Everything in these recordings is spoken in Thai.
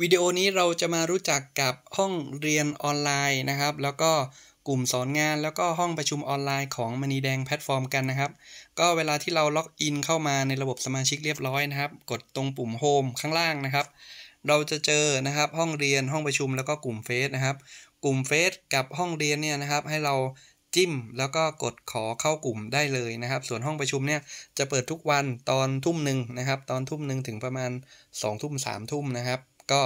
วิดีโอนี้เราจะมารู้จักกับห้องเรียนออนไลน์นะครับ แล้วก็กลุ่มสอนงาน แล้วก็ห้องประชุมออนไลน์ของมณีแดงแพลตฟอร์มกันนะครับ ก็เวลาที่เราล็อกอินเข้ามาในระบบสมาชิกเรียบร้อยนะครับ กดตรงปุ่มโฮมข้างล่างนะครับ เราจะเจอนะครับห้องเรียนห้องประชุมแล้วก็กลุ่มเฟซนะครับ กลุ่มเฟซกับห้องเรียนเนี่ยนะครับ ให้เราจิ้มแล้วก็กดขอเข้ากลุ่มได้เลยนะครับ ส่วนห้องประชุมเนี่ยจะเปิดทุกวันตอนทุ่มหนึ่งนะครับ ตอนทุ่มหนึ่งถึงประมาณ2ทุ่มสามทุ่มนะครับก็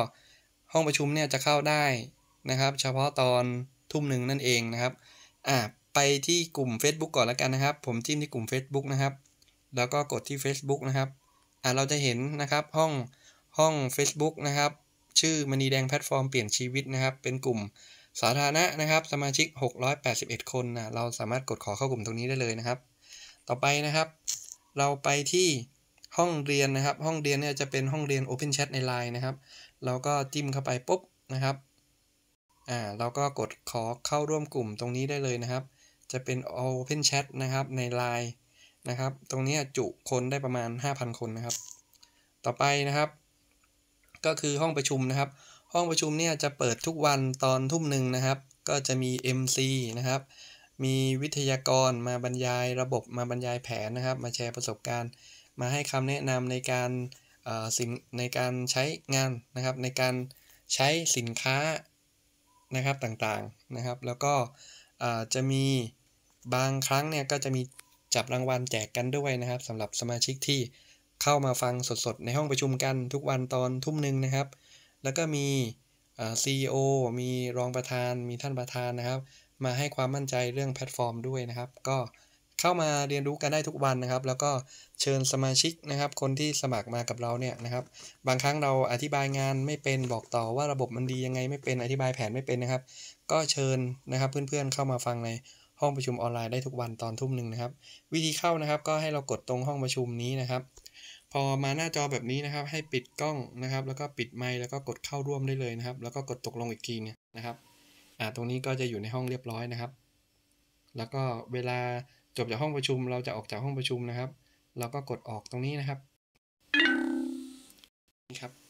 ห้องประชุมเนี่ยจะเข้าได้นะครับ เฉพาะตอนทุ่มหนึ่งนั่นเองนะครับอ่าไปที่กลุ่ม Facebook ก่อนแล้วกันนะครับ ผมจิ้มที่กลุ่ม Facebook นะครับ แล้วก็กดที่ Facebook นะครับอ่าเราจะเห็นนะครับห้องห้อง Facebook นะครับ ชื่อมณีแดงแพลตฟอร์มเปลี่ยนชีวิตนะครับ เป็นกลุ่มสาธารณะนะครับ สมาชิก 681 คนนะเราสามารถกดขอเข้ากลุ่มตรงนี้ได้เลยนะครับ ต่อไปนะครับ เราไปที่ห้องเรียนนะครับ ห้องเรียนเนี่ยจะเป็นห้องเรียน Open Chat ใน Line นะครับ เราก็จิ้มเข้าไปปุ๊บนะครับ อ่าเราก็กดขอเข้าร่วมกลุ่มตรงนี้ได้เลยนะครับ จะเป็น Open Chat นะครับใน Line นะครับ ตรงนี้จุคนได้ประมาณ 5,000 คนนะครับ ต่อไปนะครับ ก็คือห้องประชุมนะครับ ห้องประชุมเนี่ยจะเปิดทุกวันตอนทุ่มหนึ่งนะครับ ก็จะมี MC นะครับ มีวิทยากรมาบรรยายระบบมาบรรยายแผนนะครับ มาแชร์ประสบการณ์มาให้คำแนะนำในการสินในการใช้งานนะครับ ในการใช้สินค้านะครับต่างๆนะครับ แล้วก็จะมีบางครั้งเนี่ยก็จะมีจับรางวัลแจกกันด้วยนะครับสำหรับสมาชิกที่เข้ามาฟังสดๆในห้องประชุมกันทุกวันตอนทุ่มหนึ่งนะครับ แล้วก็มีซีอมีรองประธาน มีท่านประธานนะครับ มาให้ความมั่นใจเรื่องแพลตฟอร์มด้วยนะครับ ก็เข้ามาเรียนรู้กันได้ทุกวันนะครับ แล้วก็เชิญสมาชิกนะครับ คนที่สมัครมากับเราเนี่ยนะครับ บางครั้งเราอธิบายงานไม่เป็นบอกต่อว่าระบบมันดียังไงไม่เป็นอธิบายแผนไม่เป็นนะครับ ก็เชิญนะครับเพื่อนๆ เข้ามาฟังในห้องประชุมออนไลน์ได้ทุกวันตอนทุ่มหนึ่งนะครับ วิธีเข้านะครับก็ให้เรากดตรงห้องประชุมนี้นะครับ พอมาหน้าจอแบบนี้นะครับ ให้ปิดกล้องนะครับ แล้วก็ปิดไมค์แล้วก็กดเข้าร่วมได้เลยนะครับ แล้วก็กดตกลงอีกทีนะครับอ่าตรงนี้ก็จะอยู่ในห้องเรียบร้อยนะครับ แล้วก็เวลาจบจากห้องประชุมเราจะออกจากห้องประชุมนะครับ เราก็กดออกตรงนี้นะครับนี่ครับ